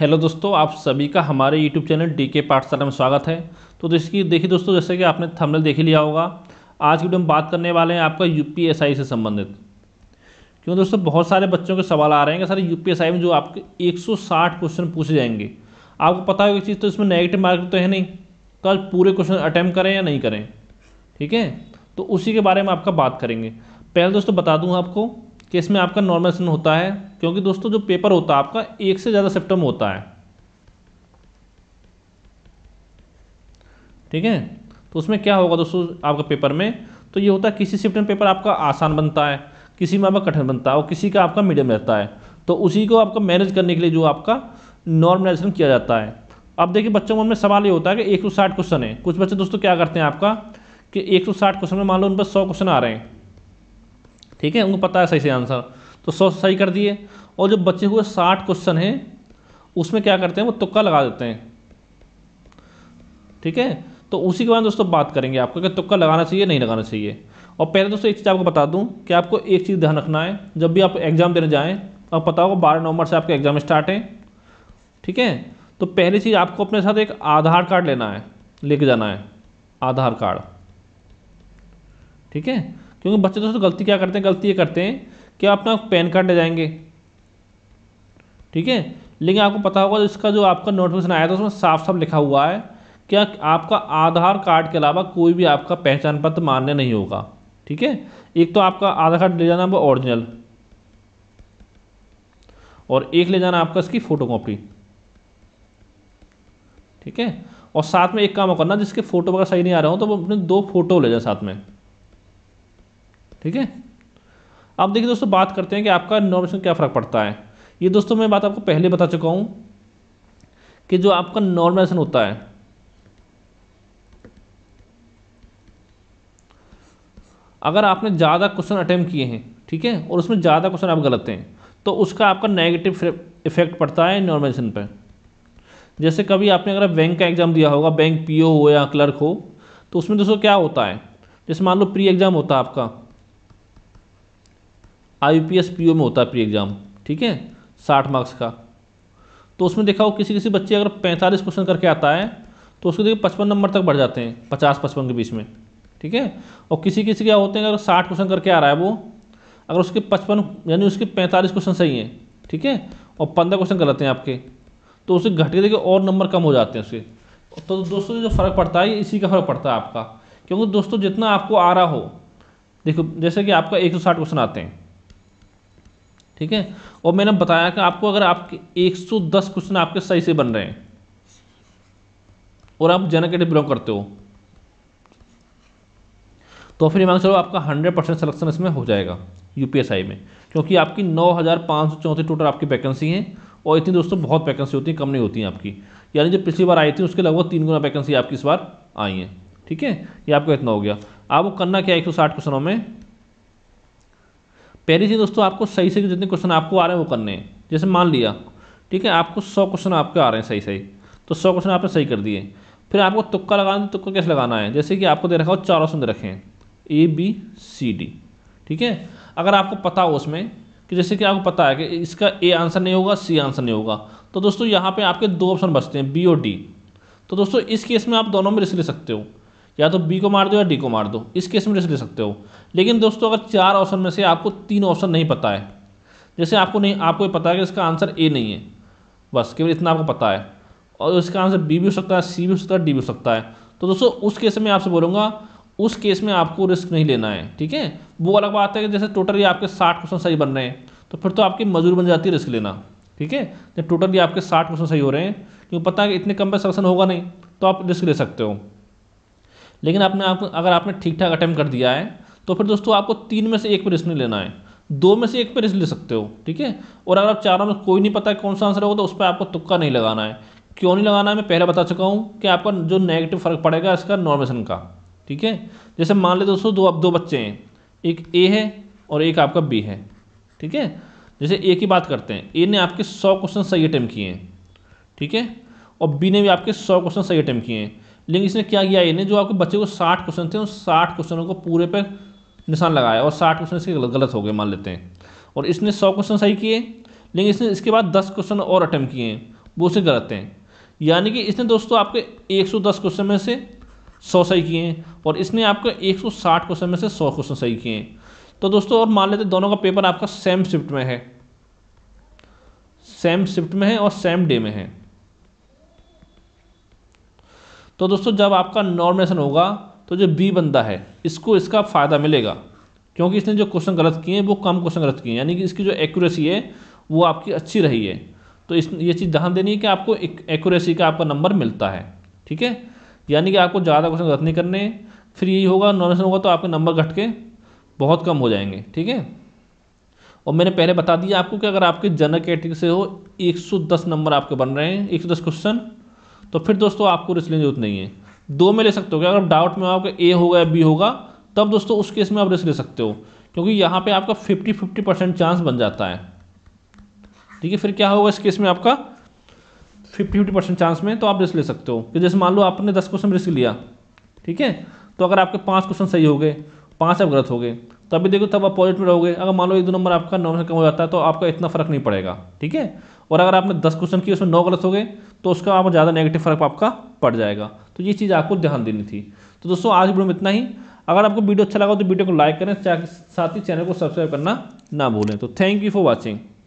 hello दोस्तों आप सभी का हमारे यूट्यूब चैनल डी के पाठशाला में स्वागत है तो इसकी देखिए दोस्तों जैसे कि आपने थंबनेल देख ही लिया होगा आज की वीडियो हम बात करने वाले हैं आपका यू से संबंधित क्यों दोस्तों बहुत सारे बच्चों के सवाल आ रहे हैं कि सर यू में जो आपके 160 क्वेश्चन पूछे जाएंगे आपको पता होगा चीज़ तो इसमें नेगेटिव मार्क तो है नहीं कल पूरे क्वेश्चन अटैम्प्ट करें या नहीं करें ठीक है तो उसी के बारे में आपका बात करेंगे पहले दोस्तों बता दूँ आपको कि इसमें आपका नॉर्मल सन होता है क्योंकि दोस्तों जो पेपर होता है आपका एक से ज़्यादा सेप्टम होता है ठीक है तो उसमें क्या होगा दोस्तों आपका पेपर में तो ये होता है किसी शिफ्ट पेपर आपका आसान बनता है किसी में आपका कठिन बनता है और किसी का आपका मीडियम रहता है तो उसी को आपका मैनेज करने के लिए जो आपका नॉर्मलाइजेशन किया जाता है अब देखिए बच्चों मन में सवाल ये होता है कि 160 क्वेश्चन है कुछ बच्चे दोस्तों क्या करते हैं आपका कि 160 क्वेश्चन में मान लो उन पर 100 क्वेश्चन आ रहे हैं ठीक है उनको पता है सही से आंसर तो सौ सही कर दिए और जो बचे हुए साठ क्वेश्चन हैं उसमें क्या करते हैं वो तुक्का लगा देते हैं ठीक है तो उसी के बाद दोस्तों बात करेंगे आपको कि तुक्का लगाना चाहिए नहीं लगाना चाहिए और पहले दोस्तों एक चीज़ आपको बता दूं कि आपको एक चीज़ ध्यान रखना है जब भी आप एग्ज़ाम देने जाएं और पता होगा बारह नवंबर से आपके एग्ज़ाम स्टार्ट हैं ठीक है तो पहली चीज़ आपको अपने साथ एक आधार कार्ड लेना है लेके जाना है आधार कार्ड ठीक है क्योंकि बच्चे दोस्तों गलती क्या करते हैं गलती ये करते हैं कि अपना पैन कार्ड ले जाएंगे ठीक है लेकिन आपको पता होगा इसका जो आपका नोटिफिकेशन आया था उसमें साफ साफ लिखा हुआ है कि आपका आधार कार्ड के अलावा कोई भी आपका पहचान पत्र मान्य नहीं होगा ठीक है एक तो आपका आधार कार्ड ले जाना वो ओरिजिनल और एक ले जाना आपका इसकी फ़ोटो कॉपी ठीक है और साथ में एक काम करना जिसके फ़ोटो वगैरह सही नहीं आ रहे हो तो वो अपने दो फोटो ले जाए साथ में ठीक है अब देखिए दोस्तों बात करते हैं कि आपका नॉर्मेशन क्या फ़र्क पड़ता है ये दोस्तों मैं बात आपको पहले बता चुका हूँ कि जो आपका नॉर्मेशन होता है अगर आपने ज़्यादा क्वेश्चन अटैम्प किए हैं ठीक है और उसमें ज़्यादा क्वेश्चन आप गलत हैं तो उसका आपका नेगेटिव इफेक्ट पड़ता है नॉर्मेशन पर जैसे कभी आपने अगर बैंक का एग्ज़ाम दिया होगा बैंक पीओ हो या क्लर्क हो तो उसमें दोस्तों क्या होता है जैसे मान लो प्री एग्ज़ाम होता है आपका I P S P O में होता है प्री एग्ज़ाम ठीक है साठ मार्क्स का तो उसमें देखा हो किसी किसी बच्चे अगर पैंतालीस क्वेश्चन करके आता है तो उसके देखिए पचपन नंबर तक बढ़ जाते हैं पचास पचपन के बीच में ठीक है और किसी किसी क्या होते हैं अगर साठ क्वेश्चन करके आ रहा है वो अगर उसके पचपन यानी उसके पैंतालीस क्वेश्चन सही हैं ठीक है और पंद्रह क्वेश्चन गलत हैं आपके तो उसे घट के देखिए और नंबर कम हो जाते हैं उसके तो दोस्तों जो फ़र्क पड़ता है इसी का फ़र्क पड़ता है आपका क्योंकि दोस्तों जितना आपको आ रहा हो देखो जैसे कि आपका एक सौ साठ क्वेश्चन आते हैं ठीक है और मैंने बताया कि आपको अगर आपके 110 क्वेश्चन आपके सही से बन रहे हैं और आप जनक बिलोंग करते हो तो फिर मान चलो आपका 100 परसेंट सलेक्शन इसमें हो जाएगा यूपीएसआई में क्योंकि आपकी नौ हज़ार पांच सौ चौंतीस टोटल आपकी वैकेंसी हैं और इतनी दोस्तों बहुत वैकेंसी होती है कम नहीं होती हैं आपकी यानी जो पिछली बार आई थी उसके लगभग तीन गुना वैकेंसी आपकी इस बार आई है ठीक है ये आपको इतना हो गया आपको करना क्या है एक क्वेश्चनों में पहली चीज़ दोस्तों आपको सही सही जितने क्वेश्चन आपको आ रहे हैं वो करने हैं जैसे मान लिया ठीक है आपको सौ क्वेश्चन आपके आ रहे हैं सही सही तो सौ क्वेश्चन आपने सही कर दिए फिर आपको तुक्का लगाना है तो तुक्का कैसे लगाना है जैसे कि आपको दे रखा हो चार ऑप्शन दे रखे हैं ए बी सी डी ठीक है अगर आपको पता हो उसमें कि जैसे कि आपको पता है कि इसका ए आंसर नहीं होगा सी आंसर नहीं होगा तो दोस्तों यहाँ पे आपके दो ऑप्शन बचते हैं बी और डी तो दोस्तों इस केस में आप दोनों में रिस्क ले सकते हो या तो बी को मार दो या डी को मार दो इस केस में रिस्क ले सकते हो लेकिन दोस्तों अगर चार ऑप्शन में से आपको तीन ऑप्शन नहीं पता है जैसे आपको नहीं आपको ये पता है कि इसका आंसर ए नहीं है बस केवल इतना आपको पता है और इसका आंसर बी भी हो सकता है सी भी हो सकता है डी भी हो सकता है तो दोस्तों उस केस में आपसे बोलूँगा उस केस में आपको रिस्क नहीं लेना है ठीक है वो अलग बात है कि जैसे टोटल आपके साठ क्वेश्चन सही बन रहे हैं तो फिर तो आपकी मजदूर बन जाती है रिस्क लेना ठीक है जब टोटल आपके साठ क्वेश्चन सही हो रहे हैं क्योंकि तो पता है कि इतने कम पे सेलेक्शन होगा नहीं तो आप रिस्क ले सकते हो लेकिन आपने आप अगर आपने ठीक ठाक अटैम्प्ट कर दिया है तो फिर दोस्तों आपको तीन में से एक पर रिस्क नहीं लेना है दो में से एक पर रिस्क ले सकते हो ठीक है और अगर आप चारों में कोई नहीं पता है कौन सा आंसर होगा तो उस पर आपको तुक्का नहीं लगाना है क्यों नहीं लगाना है मैं पहले बता चुका हूँ कि आपका जो नेगेटिव फ़र्क पड़ेगा इसका नॉर्मेशन का ठीक है जैसे मान ले दोस्तों दो अब दो बच्चे हैं एक ए है और एक आपका बी है ठीक है जैसे ए की बात करते हैं ए ने आपके सौ क्वेश्चन सही अटैम्प किए हैं ठीक है और बी ने भी आपके सौ क्वेश्चन सही अटैम्प किए हैं लेकिन इसने क्या किया ये जो आपके बच्चे को साठ क्वेश्चन थे उन साठ क्वेश्चनों को पूरे पे निशान लगाया और साठ क्वेश्चन इसके गलत हो गए मान लेते हैं और इसने सौ क्वेश्चन सही किए लेकिन इसने इसके बाद दस क्वेश्चन और अटैम्प्ट किए वो उसे गलत हैं यानी कि इसने दोस्तों आपके दस क्वेश्चन में से सौ सही किए हैं और इसने आपके साठ क्वेश्चन में से सौ क्वेश्चन सही किए हैं तो दोस्तों और मान लेते दोनों का पेपर आपका सेम शिफ्ट में है सेम शिफ्ट में है और सेम डे में है तो दोस्तों जब आपका नॉर्मिनेशन होगा तो जो बी बंदा है इसको इसका फ़ायदा मिलेगा क्योंकि इसने जो क्वेश्चन गलत किए हैं वो कम क्वेश्चन गलत किए हैं यानी कि इसकी जो एक्यूरेसी है वो आपकी अच्छी रही है तो इस ये चीज़ ध्यान देनी है कि आपको एक्यूरेसी का आपका नंबर मिलता है ठीक है यानी कि आपको ज़्यादा क्वेश्चन गलत नहीं करने फिर यही होगा नॉर्मेशन होगा तो आपके नंबर घट के बहुत कम हो जाएंगे ठीक है और मैंने पहले बता दिया आपको कि अगर आपके जनरल कैटेगरी से हो एक नंबर आपके बन रहे हैं एक क्वेश्चन तो फिर दोस्तों आपको रिस्क लेने जरूरत नहीं है दो में ले सकते हो क्या अगर डाउट में आपका ए होगा या बी होगा तब दोस्तों उस केस में आप रिस्क ले सकते हो क्योंकि यहाँ पे आपका 50 50 परसेंट चांस बन जाता है ठीक है फिर क्या होगा इस केस में आपका 50 फिफ्टी परसेंट चांस में तो आप रिस्क ले सकते हो कि जैसे मान लो आपने 10 क्वेश्चन रिस्क लिया ठीक है तो अगर आपके पाँच क्वेश्चन सही हो गए पाँच आप गलत हो गए तभी देखो तब आप पॉजिटिव रहोगे अगर मान लो एक दो नंबर आपका नौ से कम हो जाता है तो आपका इतना फर्क नहीं पड़ेगा ठीक है और अगर आपने दस क्वेश्चन किए उसमें नौ गलत हो गए तो उसका आप ज़्यादा नेगेटिव फर्क आपका पड़ जाएगा तो ये चीज़ आपको ध्यान देनी थी तो दोस्तों आज वीडियो में इतना ही अगर आपको वीडियो अच्छा लगा तो वीडियो को लाइक करें साथ ही चैनल को सब्सक्राइब करना ना भूलें तो थैंक यू फॉर वॉचिंग